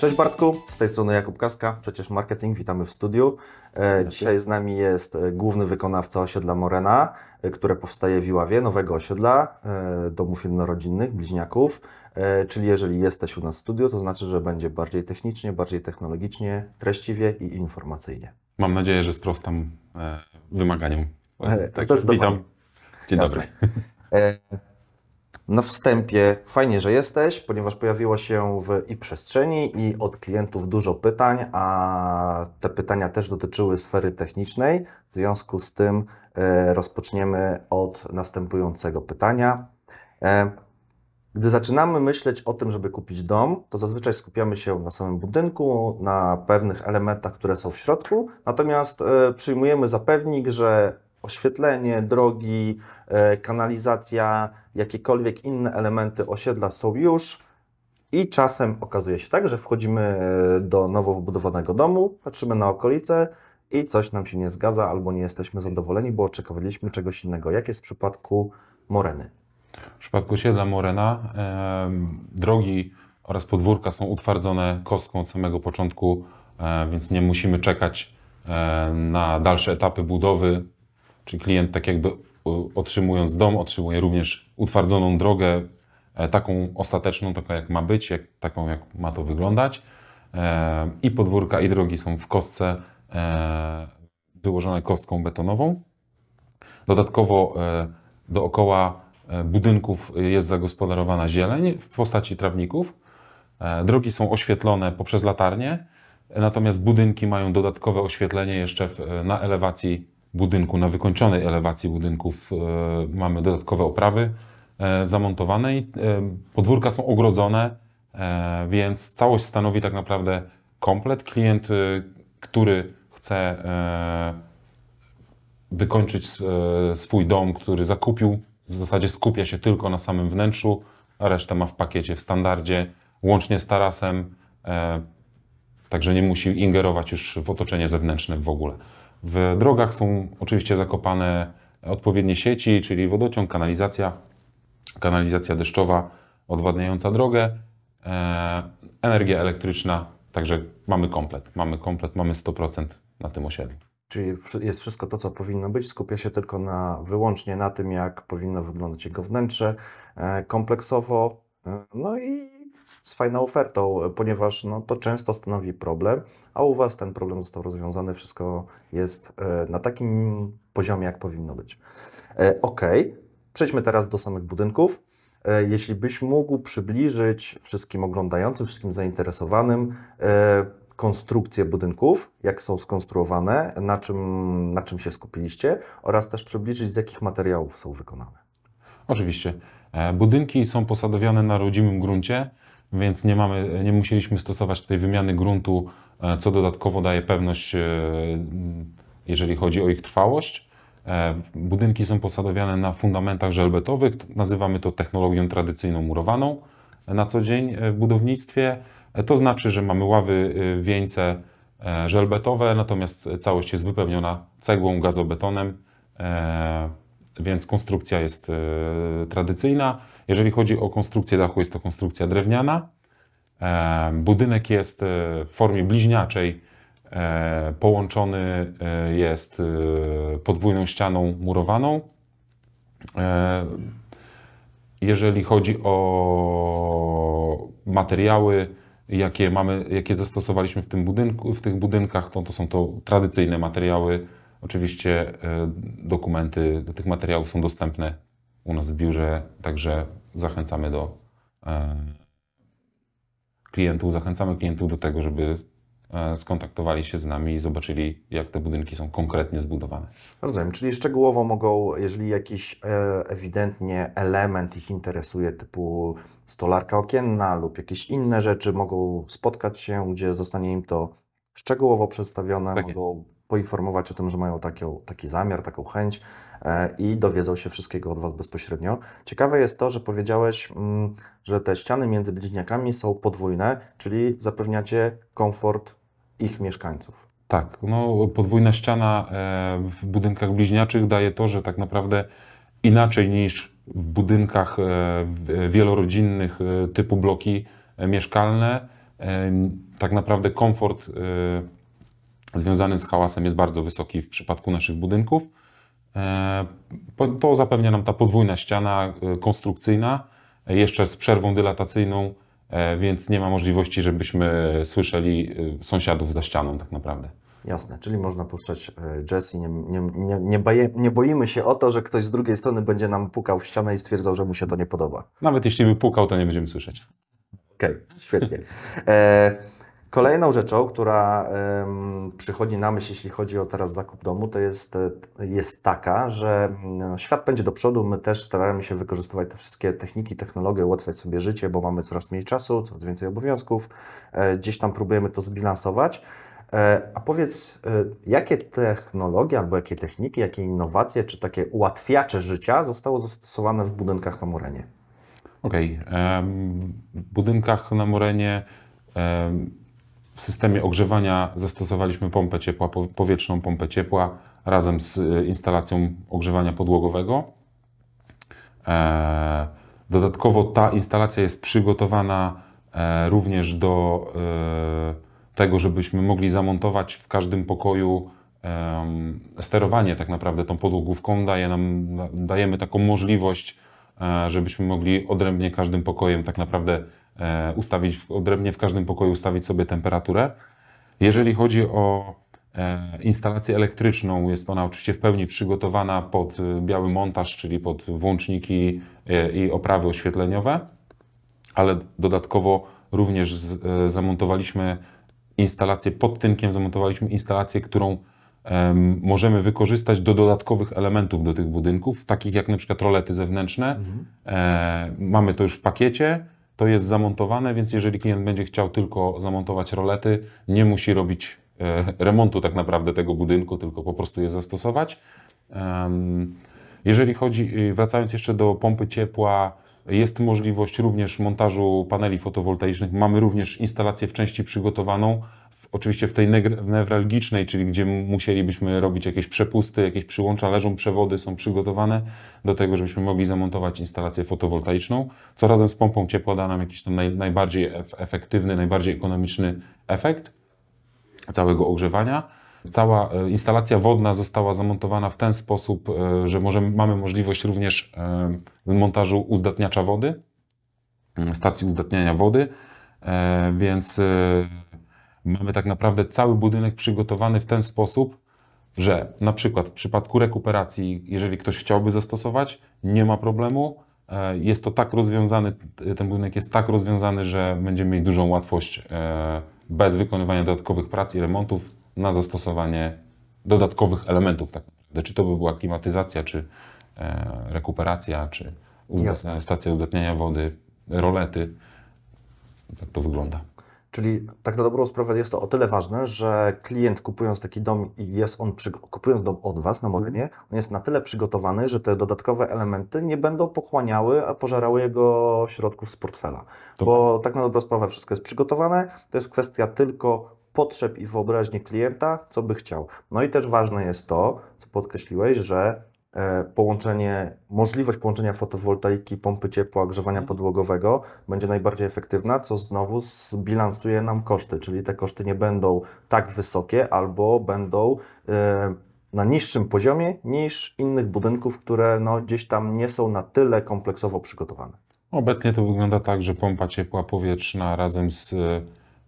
Cześć Bartku, z tej strony Jakub Kaska, przecież marketing, witamy w studiu. E, dzisiaj z nami jest e, główny wykonawca osiedla Morena, e, które powstaje w Iławie, nowego osiedla, domów jednorodzinnych, bliźniaków. Czyli jeżeli jesteś u nas w studiu, to znaczy, że będzie bardziej technicznie, bardziej technologicznie, treściwie i informacyjnie. Mam nadzieję, że sprostam wymaganiom. Tak, witam. Dzień Jasne. dobry. Na wstępie fajnie, że jesteś, ponieważ pojawiło się w i przestrzeni, i od klientów dużo pytań, a te pytania też dotyczyły sfery technicznej. W związku z tym e, rozpoczniemy od następującego pytania. E, gdy zaczynamy myśleć o tym, żeby kupić dom, to zazwyczaj skupiamy się na samym budynku, na pewnych elementach, które są w środku, natomiast e, przyjmujemy zapewnik, że oświetlenie, drogi, e, kanalizacja, jakiekolwiek inne elementy osiedla są już. I czasem okazuje się tak, że wchodzimy e, do nowo wbudowanego domu, patrzymy na okolice i coś nam się nie zgadza albo nie jesteśmy zadowoleni, bo oczekowaliśmy czegoś innego. Jak jest w przypadku Moreny? W przypadku osiedla Morena drogi oraz podwórka są utwardzone kostką od samego początku, e, więc nie musimy czekać na dalsze etapy budowy Czyli klient tak jakby e, otrzymując dom, otrzymuje również utwardzoną drogę, e, taką ostateczną, taką jak ma być, jak, taką jak ma to wyglądać. E, I podwórka, i drogi są w kostce wyłożone kostką betonową. Dodatkowo dookoła budynków jest zagospodarowana zieleń w postaci trawników. Drogi są oświetlone poprzez latarnie, natomiast budynki mają dodatkowe oświetlenie jeszcze na elewacji budynku, na wykończonej elewacji budynków e, mamy dodatkowe oprawy e, zamontowane i e, podwórka są ogrodzone, więc całość stanowi tak naprawdę komplet. Klient, który chce wykończyć swój dom, który zakupił, w zasadzie skupia się tylko na samym wnętrzu, a resztę ma w pakiecie, w standardzie, łącznie z tarasem, także nie musi ingerować już w otoczenie zewnętrzne w ogóle. W drogach są oczywiście zakopane odpowiednie sieci, czyli wodociąg, kanalizacja, kanalizacja deszczowa odwadniająca drogę, e, energia elektryczna, także mamy komplet, mamy komplet, mamy 100% na tym osiedlu. Czyli jest wszystko to, co powinno być, skupia się tylko na, wyłącznie na tym, jak powinno wyglądać jego wnętrze e, kompleksowo, e, no i z fajną ofertą, ponieważ no, to często stanowi problem, a u Was ten problem został rozwiązany, wszystko jest e, na takim poziomie, jak powinno być. E, ok, przejdźmy teraz do samych budynków. E, jeśli byś mógł przybliżyć wszystkim oglądającym, wszystkim zainteresowanym konstrukcję budynków, jak są skonstruowane, na czym, na czym się skupiliście oraz też przybliżyć, z jakich materiałów są wykonane. Oczywiście. Budynki są posadowione na rodzimym gruncie więc nie, mamy, nie musieliśmy stosować tej wymiany gruntu, e, co dodatkowo daje pewność, e, jeżeli chodzi o ich trwałość. E, budynki są posadowiane na fundamentach żelbetowych, nazywamy to technologią tradycyjną murowaną na co dzień w budownictwie. To znaczy, że mamy ławy, wieńce żelbetowe, natomiast całość jest wypełniona cegłą, gazobetonem, więc konstrukcja jest tradycyjna. Jeżeli chodzi o konstrukcję dachu, jest to konstrukcja drewniana. E, budynek jest e, w formie bliźniaczej, e, połączony jest podwójną ścianą murowaną. Jeżeli chodzi o materiały, jakie, mamy, jakie zastosowaliśmy w, tym budynku, w tych budynkach, to, to są to tradycyjne materiały. Oczywiście dokumenty do tych materiałów są dostępne u nas w biurze, także zachęcamy do e, klientów, zachęcamy klientów do tego, żeby e, skontaktowali się z nami i zobaczyli, jak te budynki są konkretnie zbudowane. Rozumiem, czyli szczegółowo mogą, jeżeli jakiś e, ewidentnie element ich interesuje, typu stolarka okienna lub jakieś inne rzeczy, mogą spotkać się, gdzie zostanie im to szczegółowo przedstawione, tak mogą poinformować o tym, że mają taki, taki zamiar, taką chęć e, i dowiedzą się wszystkiego od Was bezpośrednio. Ciekawe jest to, że powiedziałeś, mm, że te ściany między bliźniakami są podwójne, czyli zapewniacie komfort ich mieszkańców. Tak, no, podwójna ściana e, w budynkach bliźniaczych daje to, że tak naprawdę inaczej niż w budynkach e, wielorodzinnych typu bloki mieszkalne, tak naprawdę komfort związany z hałasem jest bardzo wysoki w przypadku naszych budynków. E, to zapewnia nam ta podwójna ściana e, konstrukcyjna, e, jeszcze z przerwą dylatacyjną, więc nie ma możliwości, żebyśmy słyszeli sąsiadów za ścianą tak naprawdę. Jasne, czyli można puszczać jazz i nie, nie, nie, nie, nie, boimy się o to, że ktoś z drugiej strony będzie nam pukał w ścianę i stwierdzał, że mu się to nie podoba. Nawet jeśli by pukał, to nie będziemy słyszeć. Okej, okay, świetnie. Kolejną rzeczą, która przychodzi na myśl, jeśli chodzi o teraz zakup domu, to jest, jest taka, że no, świat pędzi do przodu. My też staramy się wykorzystywać te wszystkie techniki, technologie, ułatwiać sobie życie, bo mamy coraz mniej czasu, coraz więcej obowiązków. E, gdzieś tam próbujemy to zbilansować. E, a powiedz, e, jakie technologie albo jakie techniki, jakie innowacje czy takie ułatwiacze życia zostały zastosowane w budynkach na Morenie? Okej, okay. w budynkach na Morenie w systemie ogrzewania zastosowaliśmy pompę ciepła, powietrzną pompę ciepła razem z e, instalacją ogrzewania podłogowego. E, dodatkowo ta instalacja jest przygotowana e, również do tego, żebyśmy mogli zamontować w każdym pokoju sterowanie tak naprawdę tą podłogówką. Daje nam, dajemy taką możliwość, żebyśmy mogli odrębnie każdym pokojem tak naprawdę E, ustawić odrębnie w każdym pokoju, ustawić sobie temperaturę. Jeżeli chodzi o e, instalację elektryczną, jest ona oczywiście w pełni przygotowana pod e, biały montaż, czyli pod włączniki i oprawy oświetleniowe, ale dodatkowo również zamontowaliśmy instalację, pod tynkiem zamontowaliśmy instalację, którą możemy wykorzystać do dodatkowych elementów do tych budynków, takich jak na przykład rolety zewnętrzne. Mhm. Mamy to już w pakiecie to jest zamontowane, więc jeżeli klient będzie chciał tylko zamontować rolety, nie musi robić e, remontu tak naprawdę tego budynku, tylko po prostu je zastosować. Jeżeli chodzi, y, wracając jeszcze do pompy ciepła, jest możliwość również montażu paneli fotowoltaicznych. Mamy również instalację w części przygotowaną oczywiście w tej newralgicznej, czyli gdzie musielibyśmy robić jakieś przepusty, jakieś przyłącza, leżą przewody, są przygotowane do tego, żebyśmy mogli zamontować instalację fotowoltaiczną, co razem z pompą ciepła da nam jakiś tam naj, najbardziej efektywny, najbardziej ekonomiczny efekt całego ogrzewania. Cała e, instalacja wodna została zamontowana w ten sposób, e, że możemy, mamy możliwość również e, montażu uzdatniacza wody, stacji uzdatniania wody, więc mamy tak naprawdę cały budynek przygotowany w ten sposób, że na przykład w przypadku rekuperacji, jeżeli ktoś chciałby zastosować, nie ma problemu. E, jest to tak rozwiązany, ten budynek jest tak rozwiązany, że będziemy mieli dużą łatwość e, bez wykonywania dodatkowych prac i remontów na zastosowanie dodatkowych elementów. Tak naprawdę. Czy to by była klimatyzacja, czy e, rekuperacja, czy stacja uzdatniania wody, rolety. Tak to wygląda. Czyli tak na dobrą sprawę jest to o tyle ważne, że klient kupując taki dom i jest on, kupując dom od Was na Morynie, on jest na tyle przygotowany, że te dodatkowe elementy nie będą pochłaniały, a pożerały jego środków z portfela. Bo tak na dobrą sprawę wszystko jest przygotowane, to jest kwestia tylko potrzeb i wyobraźni klienta, co by chciał. No i też ważne jest to, co podkreśliłeś, że E, połączenie, możliwość połączenia fotowoltaiki, pompy ciepła, ogrzewania mhm. podłogowego będzie najbardziej efektywna, co znowu zbilansuje nam koszty, czyli te koszty nie będą tak wysokie albo będą e, na niższym poziomie niż innych budynków, które no, gdzieś tam nie są na tyle kompleksowo przygotowane. Obecnie to wygląda tak, że pompa ciepła powietrzna razem z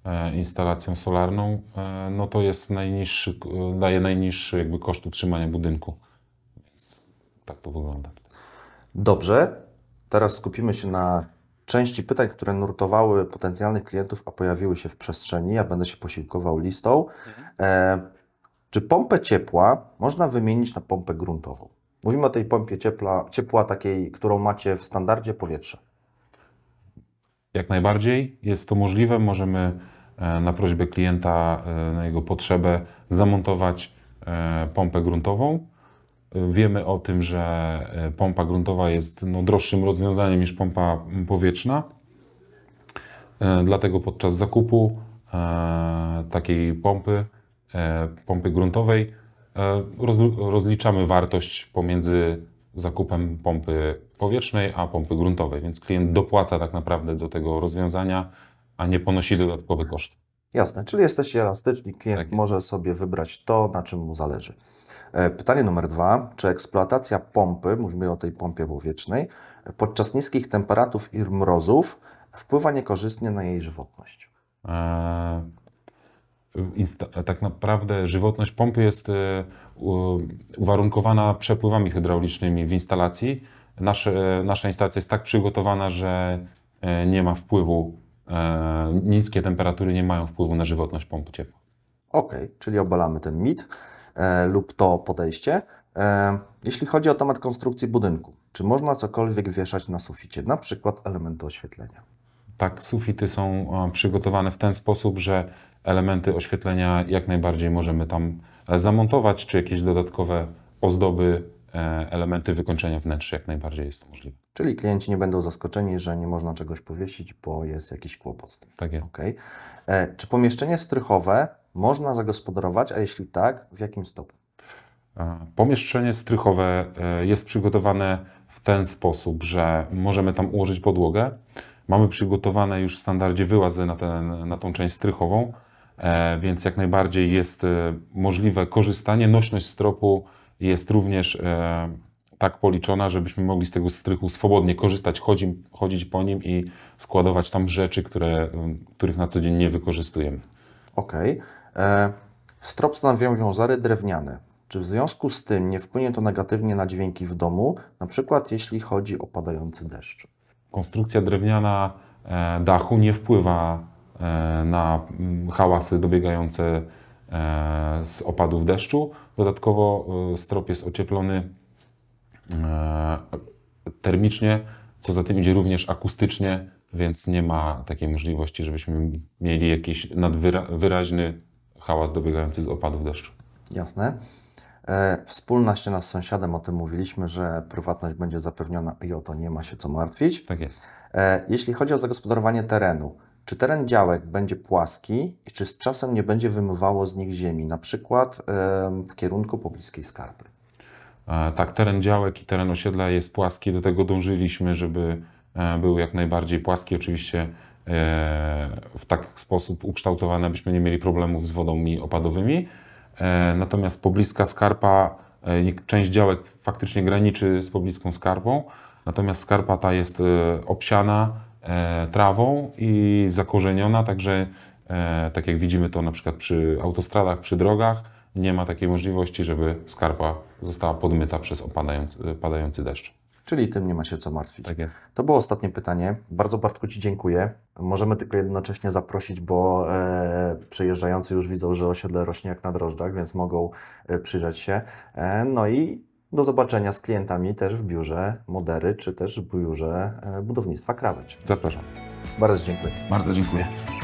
e, instalacją solarną, no to jest najniższy, daje najniższy jakby koszt utrzymania budynku tak to wygląda. Dobrze. Teraz skupimy się na części pytań, które nurtowały potencjalnych klientów, a pojawiły się w przestrzeni. Ja będę się posiłkował listą. Mhm. E, czy pompę ciepła można wymienić na pompę gruntową? Mówimy o tej pompie ciepła, ciepła takiej, którą macie w standardzie powietrza. Jak najbardziej jest to możliwe. Możemy e, na prośbę klienta, e, na jego potrzebę zamontować e, pompę gruntową. Wiemy o tym, że e, pompa gruntowa jest no, droższym rozwiązaniem niż pompa powietrzna. E, dlatego podczas zakupu e, takiej pompy, pompy gruntowej, rozliczamy wartość pomiędzy zakupem pompy powietrznej a pompy gruntowej, więc klient dopłaca tak naprawdę do tego rozwiązania, a nie ponosi dodatkowy koszt. Jasne, czyli jesteście elastyczni, klient tak. może sobie wybrać to, na czym mu zależy. E, pytanie numer dwa. Czy eksploatacja pompy, mówimy o tej pompie powietrznej, podczas niskich temperatur i mrozów wpływa niekorzystnie na jej żywotność? Eee, tak naprawdę żywotność pompy jest e, uwarunkowana przepływami hydraulicznymi w instalacji. Nasze, nasza instalacja jest tak przygotowana, że e, nie ma wpływu E, niskie temperatury nie mają wpływu na żywotność pomp ciepła. Okej, okay, czyli obalamy ten mit e, lub to podejście. E, jeśli chodzi o temat konstrukcji budynku, czy można cokolwiek wieszać na suficie, na przykład elementy oświetlenia? Tak, sufity są e, przygotowane w ten sposób, że elementy oświetlenia jak najbardziej możemy tam e, zamontować, czy jakieś dodatkowe ozdoby E, elementy wykończenia wnętrz jak najbardziej jest to możliwe. Czyli klienci nie będą zaskoczeni, że nie można czegoś powiesić, bo jest jakiś kłopot z tym. Tak jest. Okay. E, czy pomieszczenie strychowe można zagospodarować, a jeśli tak, w jakim stopniu? E, pomieszczenie strychowe jest przygotowane w ten sposób, że możemy tam ułożyć podłogę. Mamy przygotowane już w standardzie wyłazy na, ten, na tą część strychową, więc jak najbardziej jest możliwe korzystanie, nośność stropu jest również e, tak policzona, żebyśmy mogli z tego strychu swobodnie korzystać, chodzi, chodzić po nim i składować tam rzeczy, które, y, których na co dzień nie wykorzystujemy. Okej. Okay. E, strop stanowią wiązary drewniane. Czy w związku z tym nie wpłynie to negatywnie na dźwięki w domu, na przykład jeśli chodzi o padający deszcz? Konstrukcja drewniana e, dachu nie wpływa na mm, hałasy dobiegające E, z opadów deszczu. Dodatkowo e, strop jest ocieplony e, termicznie, co za tym idzie również akustycznie, więc nie ma takiej możliwości, żebyśmy mieli jakiś nadwyraźny hałas dobiegający z opadów deszczu. Jasne. Wspólna ściana z sąsiadem, o tym mówiliśmy, że prywatność będzie zapewniona i o to nie ma się co martwić. Tak jest. Jeśli chodzi o zagospodarowanie terenu, czy teren działek będzie płaski i czy z czasem nie będzie wymywało z nich ziemi, na przykład w kierunku pobliskiej skarpy? E, tak, teren działek i teren osiedla jest płaski, do tego dążyliśmy, żeby e, był jak najbardziej płaski. Oczywiście e, w taki sposób ukształtowany, abyśmy nie mieli problemów z wodami opadowymi. Natomiast pobliska skarpa, część działek faktycznie graniczy z pobliską skarpą, natomiast skarpa ta jest obsiana, E, trawą i zakorzeniona, także e, tak jak widzimy to na przykład przy autostradach, przy drogach, nie ma takiej możliwości, żeby skarpa została podmyta przez opadający padający deszcz. Czyli tym nie ma się co martwić. Tak jest. To było ostatnie pytanie. Bardzo Bartku Ci dziękuję. Możemy tylko jednocześnie zaprosić, bo e, przejeżdżający już widzą, że osiedle rośnie jak na drożdżach, więc mogą e, przyjrzeć się. E, no i do zobaczenia z klientami też w biurze Modery, czy też w biurze e, budownictwa Krawędź. Zapraszam. Bardzo dziękuję. Bardzo dziękuję.